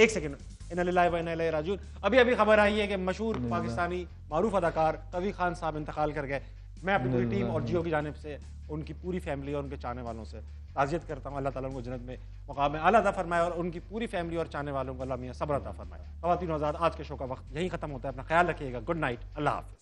एक सेकेंड राजू अभी अभी खबर आई है कि मशहूर पाकिस्तानी मारूफ अदाकार कवी खान साहब इंतकाल कर गए मैं अपनी पूरी टीम और जियो की जानब से उनकी पूरी फैमिली और उनके चाहने वालों से ताजियत करता हूँ अल्लाह तुम उनको जन्नत में मुकाम अला अदा फरमाया और उनकी पूरी फैमिली और चाहने वालों को अल्लाह मियाँ सब्र अदा फरमाया खवतिन आज़ाद आज के शो का वक्त यहीं खत्म होता है अपना ख्याल रखिएगा गुड नाइट अल्लाह हाफिज़